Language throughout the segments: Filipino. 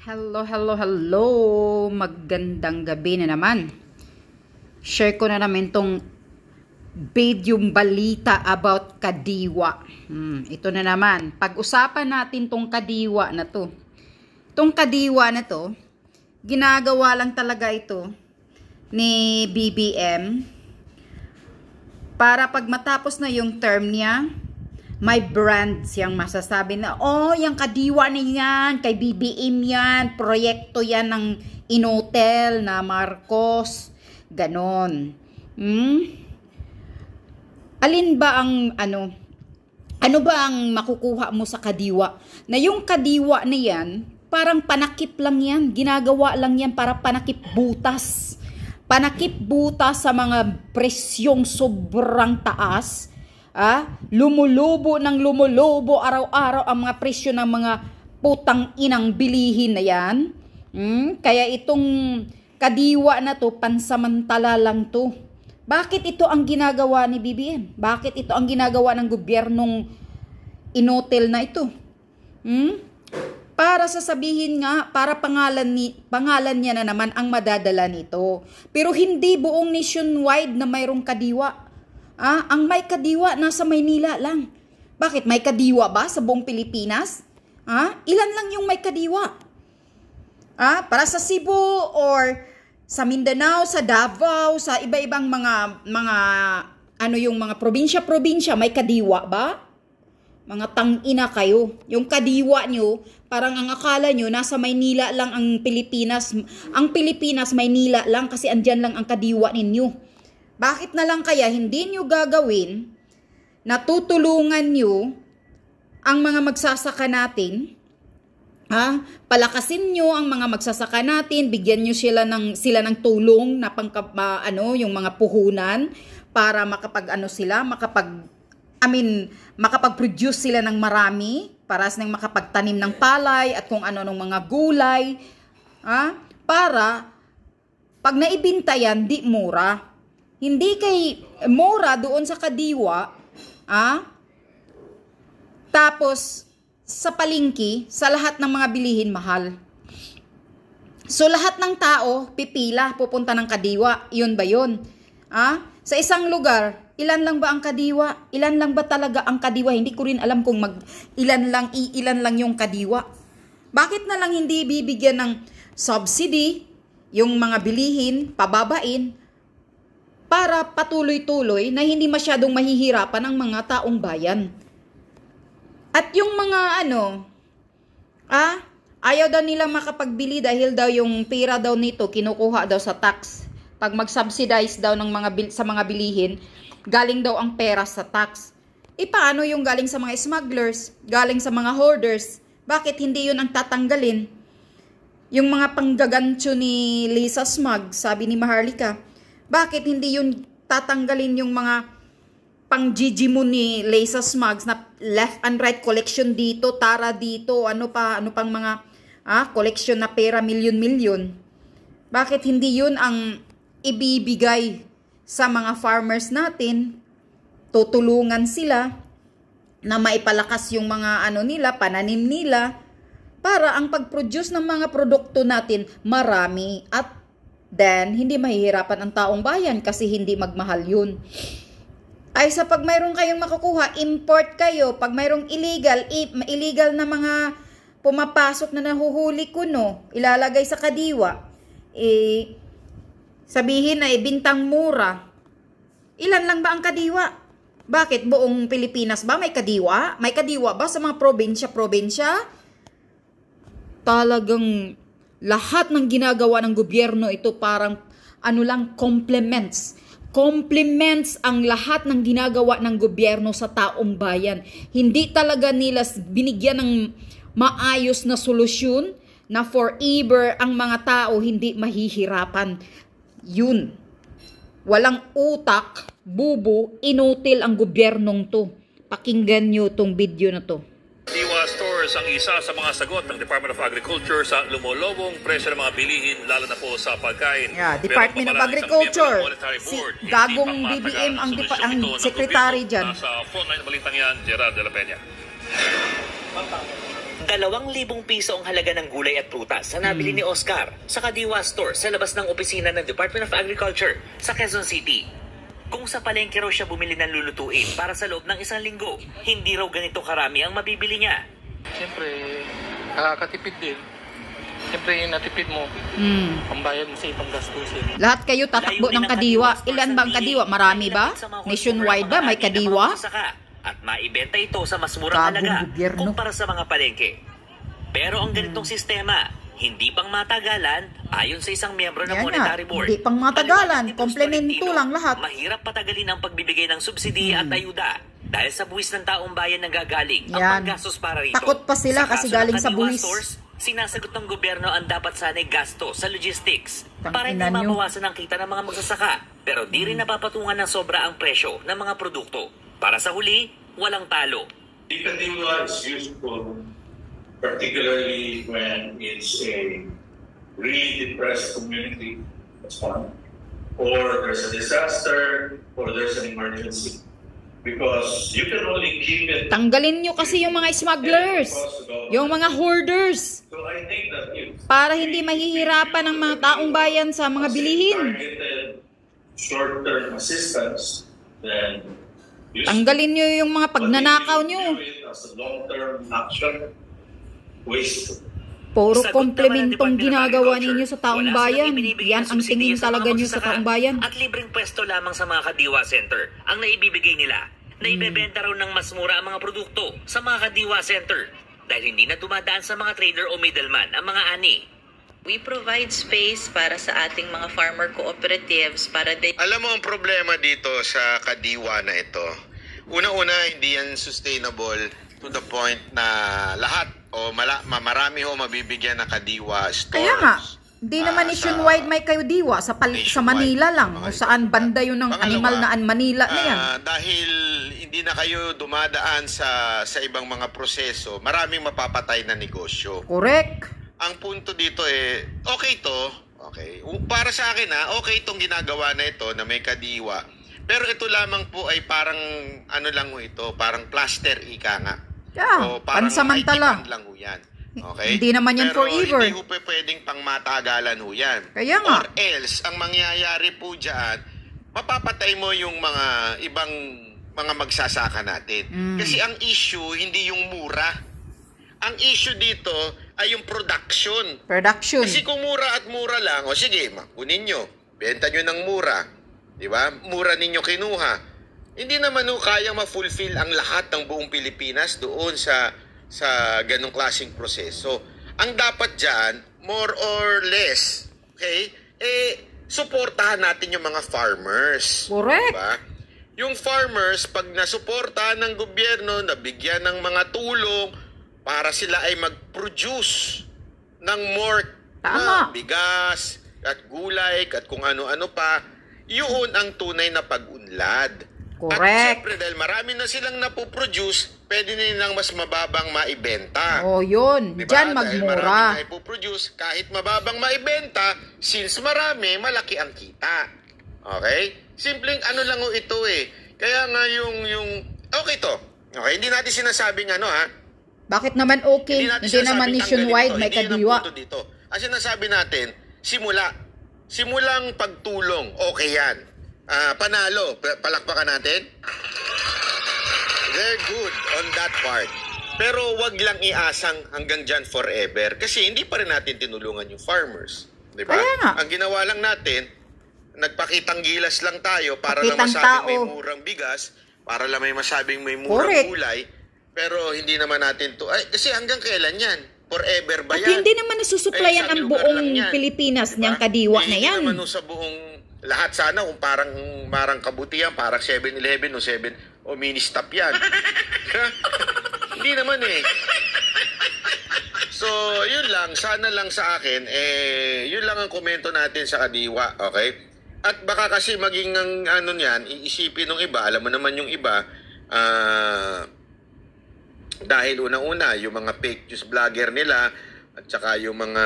Hello, hello, hello! Magandang gabi na naman. Share ko na namin tong video balita about kadiwa. Hmm, ito na naman. Pag-usapan natin tong kadiwa na to. Tong kadiwa na to, ginagawa lang talaga ito ni BBM para pag matapos na yung term niya, may brand siyang masasabi na, oh, yung kadiwa na yan, kay BBM yan, proyekto yan ng Inotel na Marcos. Ganon. Hmm? Alin ba ang, ano, ano ba ang makukuha mo sa kadiwa? Na yung kadiwa na yan, parang panakip lang yan. Ginagawa lang yan para panakip butas. Panakip butas sa mga presyong sobrang taas Ah, lumulubo ng lumulubo araw-araw ang mga presyo ng mga putang inang bilihin na yan. Hmm? Kaya itong kadiwa na to, pansamantala lang to. Bakit ito ang ginagawa ni BBM? Bakit ito ang ginagawa ng gobyernong inotel na ito? Hmm? Para sasabihin nga, para pangalan, ni, pangalan niya na naman ang madadala nito. Pero hindi buong nationwide na mayroong kadiwa Ah, ang may kadiwa nasa Maynila lang. Bakit may kadiwa ba sa buong Pilipinas? Ah, ilan lang yung may kadiwa? Ah, para sa Cebu or sa Mindanao, sa Davao, sa iba-ibang mga mga ano yung mga probinsya-probinsya may kadiwa ba? Mga tangina kayo. Yung kadiwa nyo, parang ang akala nyo, nasa Maynila lang ang Pilipinas. Ang Pilipinas, Maynila lang kasi andyan lang ang kadiwa ninyo. Bakit na lang kaya hindi nyo gagawin na tutulungan nyo ang mga magsasaka natin? Ha? Palakasin nyo ang mga magsasaka natin, bigyan nyo sila ng, sila ng tulong na pangka, uh, ano, yung mga puhunan para makapag ano sila, makapag I mean, makapag-produce sila ng marami para sa nang makapagtanim ng palay at kung ano ng mga gulay. Ha? Para pag naibinta yan, di mura. Hindi kay Mora doon sa Kadiwa, ah, tapos sa palingki, sa lahat ng mga bilihin mahal. So lahat ng tao pipila pupunta ng Kadiwa, 'yun ba 'yun? Ah, sa isang lugar, ilan lang ba ang Kadiwa? Ilan lang ba talaga ang Kadiwa? Hindi ko rin alam kung mag ilan lang iilan lang yung Kadiwa. Bakit na lang hindi bibigyan ng subsidy yung mga bilihin, pababain para patuloy-tuloy na hindi masyadong mahihirapan ang mga taong bayan. At yung mga ano, ah, ayaw daw nila makapagbili dahil daw yung pera daw nito kinukuha daw sa tax. Pag mag-subsidize daw ng mga sa mga bilihin, galing daw ang pera sa tax. E paano yung galing sa mga smugglers, galing sa mga hoarders? Bakit hindi yun ang tatanggalin? Yung mga panggagantyo ni Lisa Smug, sabi ni Maharlika, bakit hindi yun tatanggalin yung mga pang Gigi mo ni Lesa Smugs na left and right collection dito, tara dito, ano pa, ano pang mga ah, collection na pera, milyon-milyon. Bakit hindi yun ang ibibigay sa mga farmers natin? Tutulungan sila na maipalakas yung mga ano nila, pananim nila, para ang pag-produce ng mga produkto natin marami at then hindi mahihirapan ang taong bayan kasi hindi magmahal yun. Ay sa pag mayroon kayong makukuha, import kayo. Pag mayroong illegal, illegal na mga pumapasok na nahuhuli ko no, ilalagay sa kadiwa. Eh, sabihin na ibintang eh, mura. Ilan lang ba ang kadiwa? Bakit? Buong Pilipinas ba may kadiwa? May kadiwa ba sa mga probinsya-probinsya? Talagang lahat ng ginagawa ng gobyerno ito parang ano lang complements. Complements ang lahat ng ginagawa ng gobyerno sa taong bayan. Hindi talaga nila binigyan ng maayos na solusyon na forever ang mga tao hindi mahihirapan. Yun. Walang utak, bubo, inutil ang gobyernong to. Pakinggan nyo tong video na to. Farmers ang isa sa mga sagot ng Department of Agriculture sa lumolobong presyo ng mga bilihin lalo na po sa pagkain. Yeah, Department of Agriculture. Si Gagong BBM ang, depa- ang secretary dyan. Sa frontline balitang yan, Gerard de la Peña. Dalawang libong piso ang halaga ng gulay at prutas na nabili hmm. ni Oscar sa Kadiwa Store sa labas ng opisina ng Department of Agriculture sa Quezon City. Kung sa palengke raw siya bumili ng lulutuin para sa loob ng isang linggo, hindi raw ganito karami ang mabibili niya. Siyempre, nakakatipid din. Siyempre, yung natipid mo, Mm. pambayad mo sa ibang gastusin. Lahat kayo tatakbo ng kadiwa. Ilan bang kadiwa? Marami ba? Nationwide ba? May kadiwa? At maibenta ito sa mas murang halaga kumpara sa mga palengke. Pero ang ganitong hmm. sistema, hindi pang matagalan ayon sa isang miyembro ng Yan na, Monetary Board. hindi pang matagalan, komplemento lang lahat. Mahirap patagalin ang pagbibigay ng subsidiya at hmm. ayuda dahil sa buwis ng taong bayan nang gagaling Yan. ang paggastos para rito. Takot pa sila sa kasi galing sa buwis. sinasagot ng gobyerno ang dapat sana'y gasto sa logistics Tangkinan para hindi mabawasan ang kita ng mga magsasaka pero di rin hmm. napapatungan ng sobra ang presyo ng mga produkto. Para sa huli, walang talo. Ikatiwa is useful particularly when it's a really depressed community that's one, or there's a disaster or there's an emergency. Because you can only keep it. Tanggalin nyo kasi yung mga smugglers, yung mga hoarders, para hindi mahihirapan ang mga taong bayan sa mga bilihin. Short-term assistance, Tanggalin nyo yung mga pagnanakaw nyo. Waste Puro komplementong ginagawa ninyo sa taong Wala bayan. Yan ang tingin talaga niyo sa taong bayan. At libreng pwesto lamang sa mga kadiwa center ang naibibigay nila. Hmm. Naibebenta raw ng mas mura ang mga produkto sa mga kadiwa center dahil hindi na dumadaan sa mga trader o middleman ang mga ani. We provide space para sa ating mga farmer cooperatives para they... Alam mo ang problema dito sa kadiwa na ito. Una-una, hindi yan sustainable to the point na lahat o mala, marami ho mabibigyan ng kadiwa stores. Kaya nga, di ah, naman uh, nationwide may kayo diwa sa pal- sa Manila lang o saan banda yun ng animal na an Manila uh, na yan. Ah, dahil hindi na kayo dumadaan sa sa ibang mga proseso, maraming mapapatay na negosyo. Correct. Ang punto dito eh okay to. Okay. Para sa akin ha, ah, okay itong ginagawa na ito na may kadiwa. Pero ito lamang po ay parang ano lang ito, parang plaster ika nga. Yeah, so, pansamantala. lang ho yan. Okay? Hindi naman yan Pero forever. hindi po pwedeng pang matagalan ho yan. Kaya nga. Or else, ang mangyayari po dyan, mapapatay mo yung mga ibang mga magsasaka natin. Mm. Kasi ang issue, hindi yung mura. Ang issue dito ay yung production. Production. Kasi kung mura at mura lang, o sige, kunin nyo, benta nyo ng mura. Di ba? Mura ninyo kinuha hindi naman ho kayang ma-fulfill ang lahat ng buong Pilipinas doon sa sa ganong klaseng proseso. Ang dapat diyan, more or less, okay? Eh suportahan natin yung mga farmers. Correct. Diba? Yung farmers pag nasuportahan ng gobyerno, nabigyan ng mga tulong para sila ay mag-produce ng more Tama. na bigas at gulay at kung ano-ano pa, yun ang tunay na pag-unlad. Correct. At siyempre dahil marami na silang napoproduce, pwede na nilang mas mababang maibenta. Oh, yun. Diba? Diyan magmura. Dahil marami na ipoproduce, kahit mababang maibenta, since marami, malaki ang kita. Okay? Simpleng ano lang ito eh. Kaya nga yung, yung, okay to. Okay, hindi natin sinasabing ano ha. Bakit naman okay? Hindi, natin hindi naman nationwide, may kadiwa. Hindi dito. Ang sinasabi natin, simula. Simulang pagtulong, okay yan uh, panalo. Palakpakan natin. They're good on that part. Pero wag lang iasang hanggang dyan forever kasi hindi pa rin natin tinulungan yung farmers. Di ba? Ang ginawa lang natin, nagpakitang gilas lang tayo para Pakitang lang masabing tao. may murang bigas, para lang may masabing may murang Correct. gulay. Pero hindi naman natin to. Ay, kasi hanggang kailan yan? Forever ba yan? At hindi naman nasusuplayan eh, ang buong Pilipinas diba? niyang kadiwa na yan. Hindi naman sa buong lahat sana kung parang marang kabutihan, parang 7-Eleven o 7 o mini stop yan. Hindi naman eh. So, yun lang. Sana lang sa akin, eh, yun lang ang komento natin sa kadiwa, okay? At baka kasi maging ang ano niyan, iisipin ng iba, alam mo naman yung iba, ah, uh, dahil una-una, yung mga fake news vlogger nila, at saka yung mga...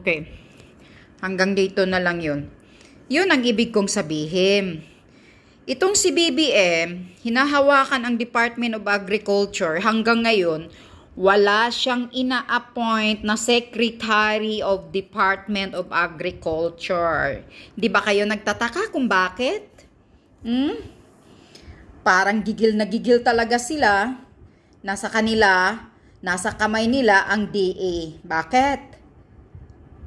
Okay. Hanggang dito na lang yun. Yun ang ibig kong sabihin. Itong si BBM, hinahawakan ang Department of Agriculture hanggang ngayon, wala siyang ina-appoint na Secretary of Department of Agriculture. Di ba kayo nagtataka kung bakit? Hmm? Parang gigil na gigil talaga sila. Nasa kanila, nasa kamay nila ang DA. Bakit?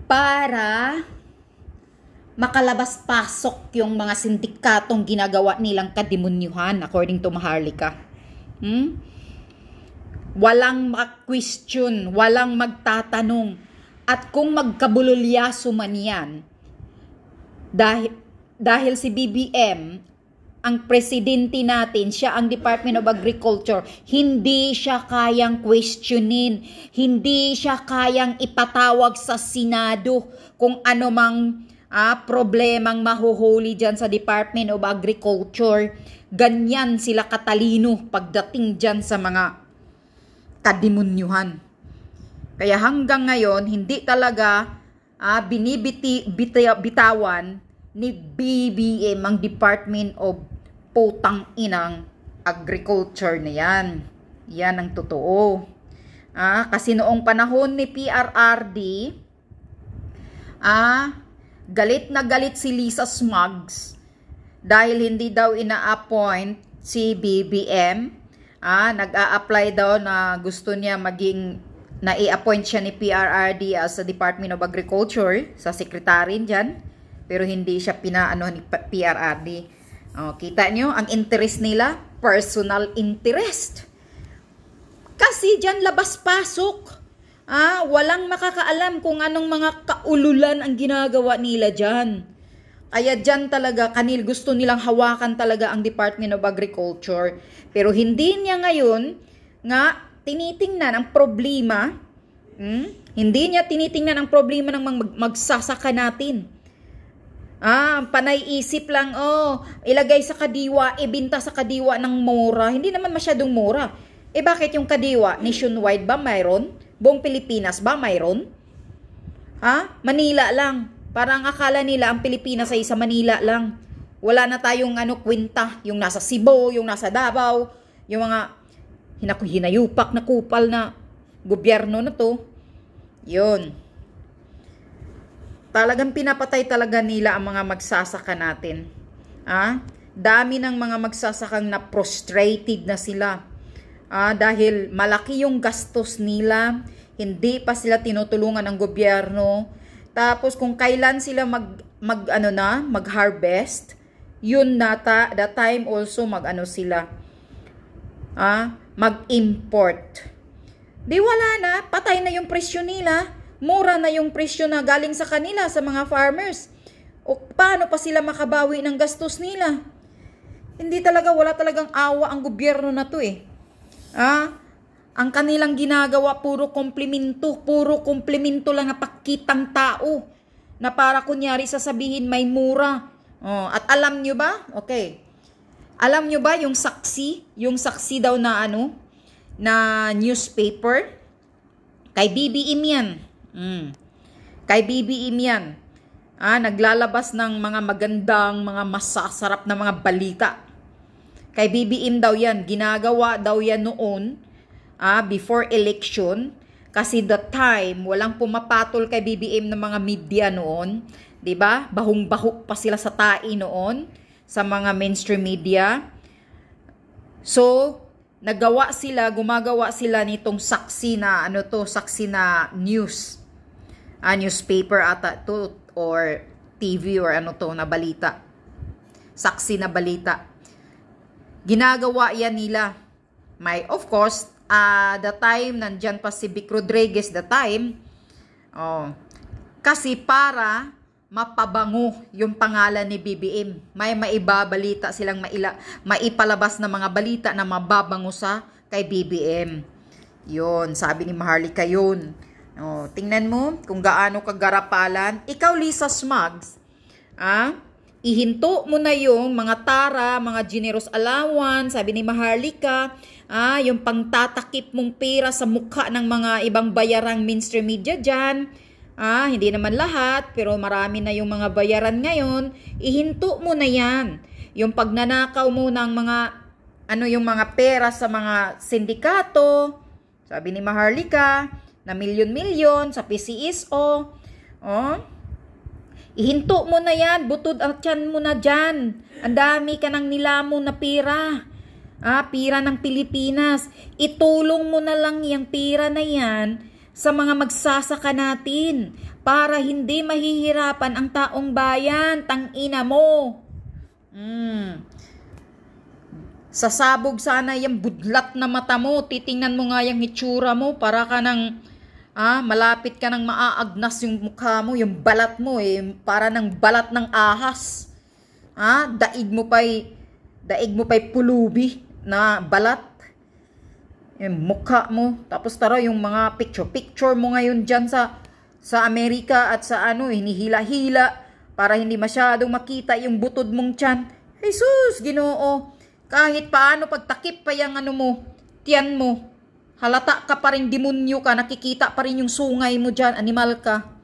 Para makalabas-pasok yung mga sindikatong ginagawa nilang kadimunyuhan according to Maharlika. Hmm? Walang mag-question, walang magtatanong. At kung magkabululyaso man yan, dahil, dahil si BBM, ang presidente natin, siya ang Department of Agriculture, hindi siya kayang questionin, hindi siya kayang ipatawag sa Senado kung ano mang ah, problemang mahuhuli dyan sa Department of Agriculture. Ganyan sila katalino pagdating dyan sa mga kadimunyuhan. Kaya hanggang ngayon, hindi talaga ah, binibiti, bitawan ni BBM ang Department of Putang Inang Agriculture na yan. Yan ang totoo. Ah, kasi noong panahon ni PRRD, ah, Galit na galit si Lisa Smugs dahil hindi daw ina-appoint si BBM. Ah, nag-a-apply daw na gusto niya maging na appoint siya ni PRRD as sa Department of Agriculture sa secretary diyan pero hindi siya pinaano ni PRRD. Oh, kita niyo ang interest nila, personal interest. Kasi diyan labas-pasok Ah, walang makakaalam kung anong mga kaululan ang ginagawa nila dyan. Kaya dyan talaga, kanil gusto nilang hawakan talaga ang Department of Agriculture. Pero hindi niya ngayon nga tinitingnan ang problema. Hmm? Hindi niya tinitingnan ang problema ng mag- magsasaka natin. Ah, panay lang, oh, ilagay sa kadiwa, ibinta sa kadiwa ng mura. Hindi naman masyadong mura. Eh bakit yung kadiwa, nationwide ba mayroon? Buong Pilipinas ba mayroon? Ha? Manila lang. Parang akala nila ang Pilipinas ay sa Manila lang. Wala na tayong ano kwenta, yung nasa Cebu, yung nasa Davao, yung mga hinaku hinayupak na kupal na gobyerno na to. 'Yun. Talagang pinapatay talaga nila ang mga magsasaka natin. Ha? Dami ng mga magsasakang na prostrated na sila ah, dahil malaki yung gastos nila, hindi pa sila tinutulungan ng gobyerno. Tapos kung kailan sila mag, mag ano na, mag-harvest, yun nata the time also mag ano sila. Ah, mag-import. Di wala na, patay na yung presyo nila. Mura na yung presyo na galing sa kanila sa mga farmers. O paano pa sila makabawi ng gastos nila? Hindi talaga, wala talagang awa ang gobyerno na to eh. Ah, ang kanilang ginagawa puro komplimento, puro komplimento lang na pakitang tao na para kunyari sasabihin may mura. Oh, at alam nyo ba? Okay. Alam nyo ba yung saksi? Yung saksi daw na ano? Na newspaper? Kay BBM yan. Mm. Kay BBM yan. Ah, naglalabas ng mga magandang, mga masasarap na mga balita. Kay BBM daw yan, ginagawa daw yan noon ah, before election kasi the time walang pumapatol kay BBM ng mga media noon, 'di ba? Bahong-baho pa sila sa tae noon sa mga mainstream media. So, nagawa sila, gumagawa sila nitong saksi na ano to, saksi na news. Ah, newspaper ata to or TV or ano to na balita. Saksi na balita. Ginagawa yan nila. May, of course, uh, the time, nandyan pa si Vic Rodriguez the time. Oh, kasi para mapabango yung pangalan ni BBM. May maibabalita silang maila, maipalabas na mga balita na mababango sa kay BBM. Yun, sabi ni Maharlika yun. Oh, tingnan mo kung gaano kagarapalan. Ikaw, Lisa Smugs, ah, ihinto mo na yung mga tara, mga generous allowance, sabi ni Maharlika, ah, yung pangtatakip mong pera sa mukha ng mga ibang bayarang mainstream media dyan, ah, hindi naman lahat, pero marami na yung mga bayaran ngayon, ihinto mo na yan. Yung pagnanakaw mo ng mga, ano yung mga pera sa mga sindikato, sabi ni Maharlika, na milyon-milyon sa PCSO, oh, Ihinto mo na yan, butod at tiyan mo na dyan. Ang dami ka nang nilamo na pira. Ah, pira ng Pilipinas. Itulong mo na lang yung pira na yan sa mga magsasaka natin para hindi mahihirapan ang taong bayan, tangina mo. Mm. Sasabog sana yung budlat na mata mo, titingnan mo nga yung itsura mo para ka ng Ah, malapit ka nang maaagnas yung mukha mo, yung balat mo eh, para ng balat ng ahas. Ah, daig mo pa'y daig mo pa'y pulubi na balat. Yung mukha mo. Tapos tara yung mga picture-picture mo ngayon diyan sa sa Amerika at sa ano, hinihila-hila para hindi masyadong makita yung butod mong tiyan. Jesus, Ginoo, kahit paano pagtakip pa yung ano mo, tiyan mo, Halata ka pa rin demonyo ka, nakikita pa rin yung sungay mo dyan, animal ka.